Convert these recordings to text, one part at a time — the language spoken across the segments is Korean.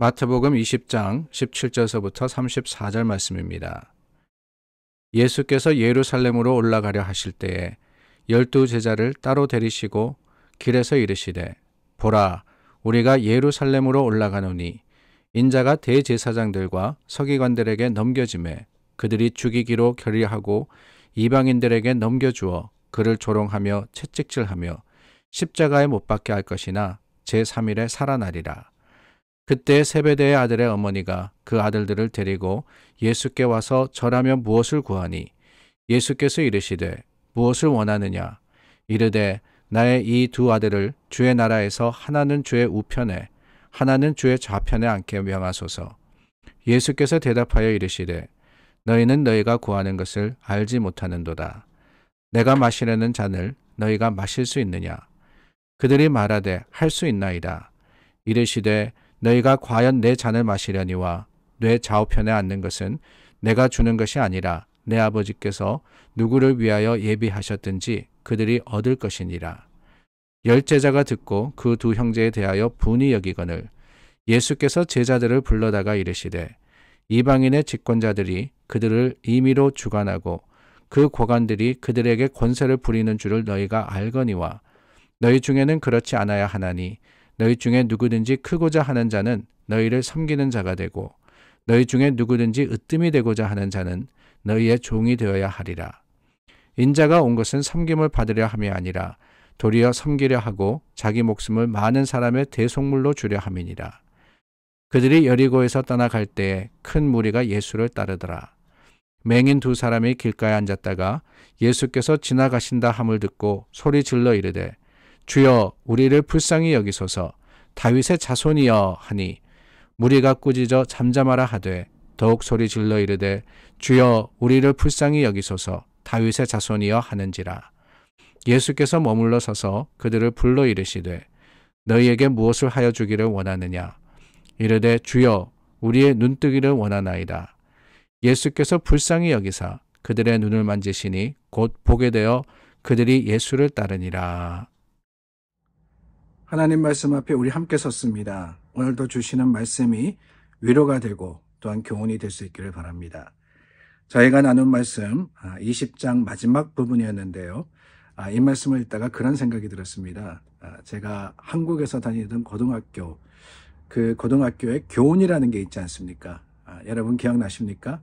마태복음 20장 17절서부터 34절 말씀입니다. 예수께서 예루살렘으로 올라가려 하실 때에 열두 제자를 따로 데리시고 길에서 이르시되 보라 우리가 예루살렘으로 올라가노니 인자가 대제사장들과 서기관들에게 넘겨짐에 그들이 죽이기로 결의하고 이방인들에게 넘겨주어 그를 조롱하며 채찍질하며 십자가에 못 박게 할 것이나 제3일에 살아나리라 그때 세베대의 아들의 어머니가 그 아들들을 데리고 예수께 와서 저라면 무엇을 구하니 예수께서 이르시되 무엇을 원하느냐 이르되 나의 이 두 아들을 주의 나라에서 하나는 주의 우편에 하나는 주의 좌편에 앉게 명하소서 예수께서 대답하여 이르시되 너희는 너희가 구하는 것을 알지 못하는도다 내가 마시려는 잔을 너희가 마실 수 있느냐 그들이 말하되 할 수 있나이다 이르시되 너희가 과연 내 잔을 마시려니와 뇌 좌우편에 앉는 것은 내가 주는 것이 아니라 내 아버지께서 누구를 위하여 예비하셨든지 그들이 얻을 것이니라. 열 제자가 듣고 그 두 형제에 대하여 분이 여기거늘 예수께서 제자들을 불러다가 이르시되 이방인의 집권자들이 그들을 임의로 주관하고 그 고관들이 그들에게 권세를 부리는 줄을 너희가 알거니와 너희 중에는 그렇지 않아야 하나니 너희 중에 누구든지 크고자 하는 자는 너희를 섬기는 자가 되고 너희 중에 누구든지 으뜸이 되고자 하는 자는 너희의 종이 되어야 하리라. 인자가 온 것은 섬김을 받으려 함이 아니라 도리어 섬기려 하고 자기 목숨을 많은 사람의 대속물로 주려 함이니라. 그들이 여리고에서 떠나갈 때에 큰 무리가 예수를 따르더라. 맹인 두 사람이 길가에 앉았다가 예수께서 지나가신다 함을 듣고 소리 질러 이르되 주여 우리를 불쌍히 여기소서 다윗의 자손이여 하니 무리가 꾸짖어 잠잠하라 하되 더욱 소리 질러 이르되 주여 우리를 불쌍히 여기소서 다윗의 자손이여 하는지라 예수께서 머물러 서서 그들을 불러 이르시되 너희에게 무엇을 하여 주기를 원하느냐 이르되 주여 우리의 눈뜨기를 원하나이다 예수께서 불쌍히 여기사 그들의 눈을 만지시니 곧 보게 되어 그들이 예수를 따르니라 하나님 말씀 앞에 우리 함께 섰습니다. 오늘도 주시는 말씀이 위로가 되고 또한 교훈이 될 수 있기를 바랍니다. 저희가 나눈 말씀 20장 아, 마지막 부분이었는데요. 아, 이 말씀을 읽다가 그런 생각이 들었습니다. 아, 제가 한국에서 다니던 고등학교, 그고등학교의 교훈이라는 게 있지 않습니까? 여러분 기억나십니까?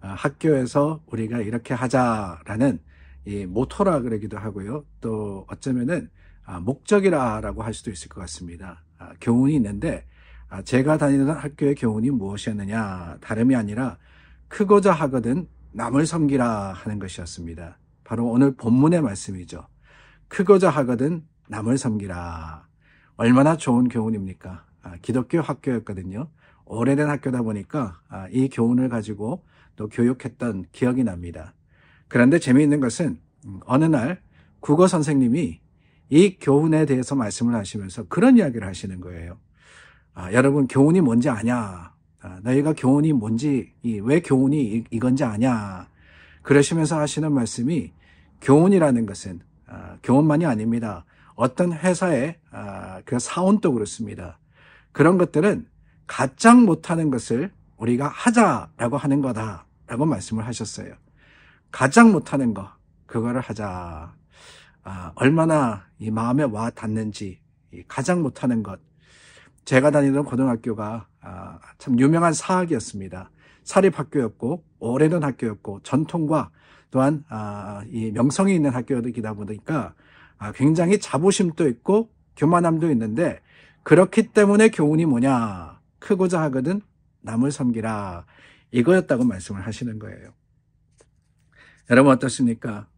학교에서 우리가 이렇게 하자라는 이 모토라 그러기도 하고요. 또 어쩌면은 아, 목적이라라고 할 수도 있을 것 같습니다. 아, 교훈이 있는데 아, 제가 다니는 학교의 교훈이 무엇이었느냐 다름이 아니라 크고자 하거든 남을 섬기라 하는 것이었습니다. 바로 오늘 본문의 말씀이죠. 크고자 하거든 남을 섬기라. 얼마나 좋은 교훈입니까? 기독교 학교였거든요. 오래된 학교다 보니까 이 교훈을 가지고 또 교육했던 기억이 납니다. 그런데 재미있는 것은 음, 어느 날 국어 선생님이 이 교훈에 대해서 말씀을 하시면서 그런 이야기를 하시는 거예요. 아, 여러분 교훈이 뭔지 아냐? 아, 너희가 교훈이 뭔지 이, 왜 교훈이 이, 이건지 아냐? 그러시면서 하시는 말씀이 교훈이라는 것은 아, 교훈만이 아닙니다. 어떤 회사의 아, 그 사원도 그렇습니다. 그런 것들은 가장 못하는 것을 우리가 하자라고 하는 거다라고 말씀을 하셨어요. 가장 못하는 거 그거를 하자. 아, 얼마나 이 마음에 와 닿는지 가장 못하는 것. 제가 다니던 고등학교가 아, 참 유명한 사학이었습니다. 사립학교였고 오래된 학교였고 전통과 또한 아, 명성이 있는 학교이다 보니까 굉장히 자부심도 있고 교만함도 있는데 그렇기 때문에 교훈이 뭐냐 크고자 하거든 남을 섬기라 이거였다고 말씀을 하시는 거예요. 여러분 어떻습니까?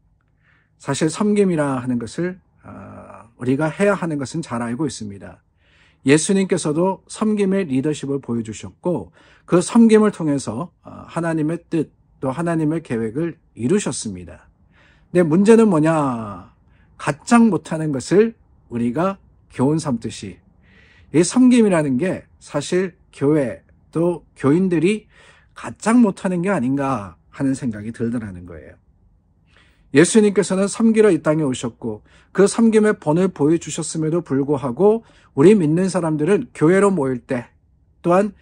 사실 섬김이라 하는 것을 어, 우리가 해야 하는 것은 잘 알고 있습니다. 예수님께서도 섬김의 리더십을 보여주셨고 그 섬김을 통해서 어, 하나님의 뜻또 하나님의 계획을 이루셨습니다. 근데 문제는 뭐냐? 가장 못하는 것을 우리가 교훈 삼듯이 이 섬김이라는 게 사실 교회 또 교인들이 가장 못하는 게 아닌가 하는 생각이 들더라는 거예요. 예수님께서는 삼기로 이 땅에 오셨고 그 삼김의 번을 보여주셨음에도 불구하고 우리 믿는 사람들은 교회로 모일 때 또한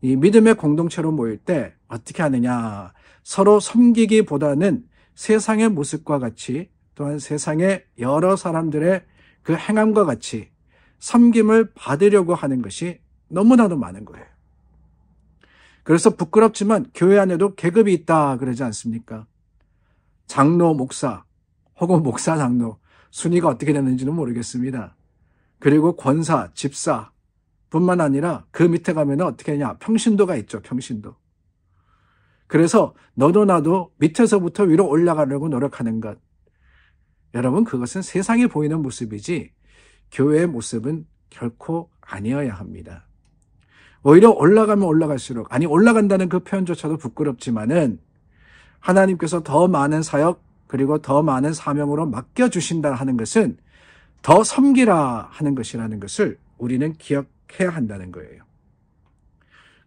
이 믿음의 공동체로 모일 때 어떻게 하느냐 서로 섬기기보다는 세상의 모습과 같이 또한 세상의 여러 사람들의 그 행함과 같이 섬김을 받으려고 하는 것이 너무나도 많은 거예요. 그래서 부끄럽지만 교회 안에도 계급이 있다 그러지 않습니까? 장로 목사 혹은 목사 장로 순위가 어떻게 되는지는 모르겠습니다. 그리고 권사, 집사 뿐만 아니라 그 밑에 가면 어떻게 하냐 평신도가 있죠. 평신도. 그래서 너도 나도 밑에서부터 위로 올라가려고 노력하는 것. 여러분 그것은 세상에 보이는 모습이지 교회의 모습은 결코 아니어야 합니다. 오히려 올라가면 올라갈수록 아니 올라간다는 그 표현조차도 부끄럽지만은 하나님께서 더 많은 사역 그리고 더 많은 사명으로 맡겨주신다 하는 것은 더 섬기라 하는 것이라는 것을 우리는 기억해야 한다는 거예요.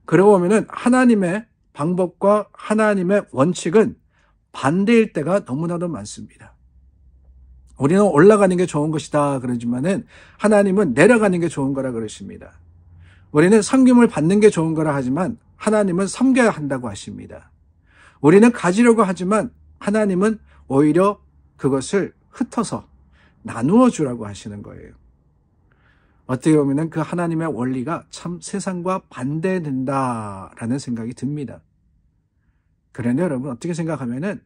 그러고 보면은 하나님의 방법과 하나님의 원칙은 반대일 때가 너무나도 많습니다. 우리는 올라가는 게 좋은 것이다 그러지만은 하나님은 내려가는 게 좋은 거라 그러십니다. 우리는 섬김을 받는 게 좋은 거라 하지만 하나님은 섬겨야 한다고 하십니다. 우리는 가지려고 하지만 하나님은 오히려 그것을 흩어서 나누어 주라고 하시는 거예요. 어떻게 보면 그 하나님의 원리가 참 세상과 반대된다라는 생각이 듭니다. 그런데 여러분 어떻게 생각하면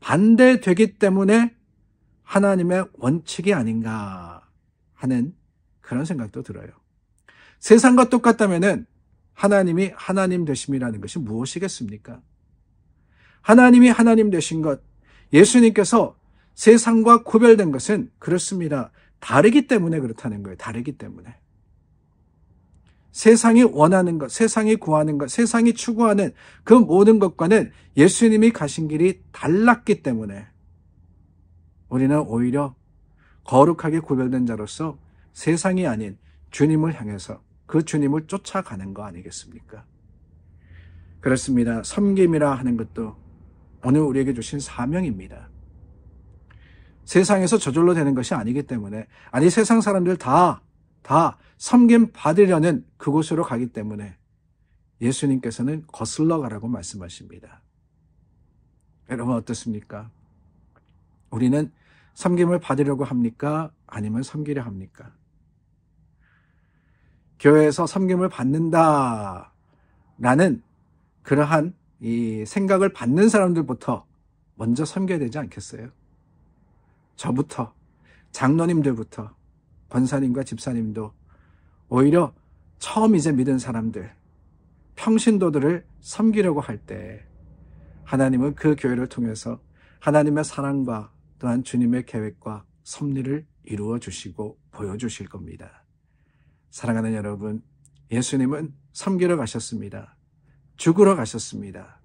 반대되기 때문에 하나님의 원칙이 아닌가 하는 그런 생각도 들어요. 세상과 똑같다면 하나님이 하나님 되심이라는 것이 무엇이겠습니까? 하나님이 하나님 되신 것, 예수님께서 세상과 구별된 것은 그렇습니다. 다르기 때문에 그렇다는 거예요. 다르기 때문에. 세상이 원하는 것, 세상이 구하는 것, 세상이 추구하는 그 모든 것과는 예수님이 가신 길이 달랐기 때문에 우리는 오히려 거룩하게 구별된 자로서 세상이 아닌 주님을 향해서 그 주님을 쫓아가는 거 아니겠습니까? 그렇습니다. 섬김이라 하는 것도 오늘 우리에게 주신 사명입니다. 세상에서 저절로 되는 것이 아니기 때문에 아니 세상 사람들 다 다 섬김 받으려는 그곳으로 가기 때문에 예수님께서는 거슬러 가라고 말씀하십니다. 여러분 어떻습니까? 우리는 섬김을 받으려고 합니까? 아니면 섬기려 합니까? 교회에서 섬김을 받는다라는 그러한 이 생각을 받는 사람들부터 먼저 섬겨야 되지 않겠어요? 저부터, 장로님들부터, 권사님과 집사님도 오히려 처음 이제 믿은 사람들, 평신도들을 섬기려고 할 때 하나님은 그 교회를 통해서 하나님의 사랑과 또한 주님의 계획과 섭리를 이루어 주시고 보여주실 겁니다. 사랑하는 여러분, 예수님은 섬기러 가셨습니다. 죽으러 가셨습니다.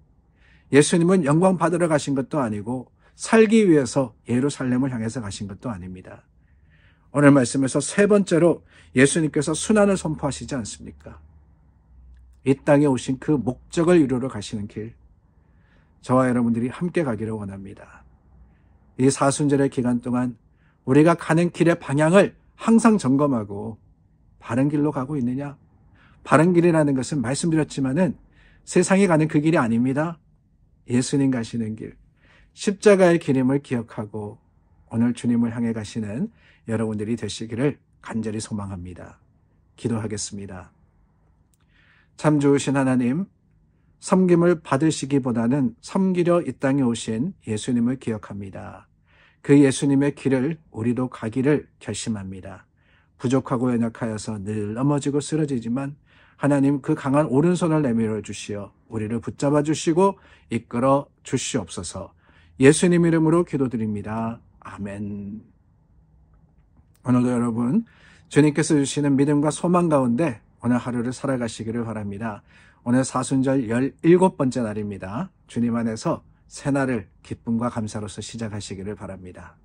예수님은 영광 받으러 가신 것도 아니고 살기 위해서 예루살렘을 향해서 가신 것도 아닙니다. 오늘 말씀에서 세 번째로 예수님께서 순환을 선포하시지 않습니까? 이 땅에 오신 그 목적을 이루러 가시는 길, 저와 여러분들이 함께 가기를 원합니다. 이 사순절의 기간 동안 우리가 가는 길의 방향을 항상 점검하고 바른 길로 가고 있느냐? 바른 길이라는 것은 말씀드렸지만은 세상이 가는 그 길이 아닙니다. 예수님 가시는 길, 십자가의 기림을 기억하고 오늘 주님을 향해 가시는 여러분들이 되시기를 간절히 소망합니다. 기도하겠습니다. 참 좋으신 하나님, 섬김을 받으시기보다는 섬기려 이 땅에 오신 예수님을 기억합니다. 그 예수님의 길을 우리도 가기를 결심합니다. 부족하고 연약하여서 늘 넘어지고 쓰러지지만 하나님 그 강한 오른손을 내밀어 주시어 우리를 붙잡아 주시고 이끌어 주시옵소서. 예수님 이름으로 기도드립니다. 아멘. 오늘도 여러분 주님께서 주시는 믿음과 소망 가운데 오늘 하루를 살아가시기를 바랍니다. 오늘 사순절 17번째 날입니다. 주님 안에서 새날을 기쁨과 감사로서 시작하시기를 바랍니다.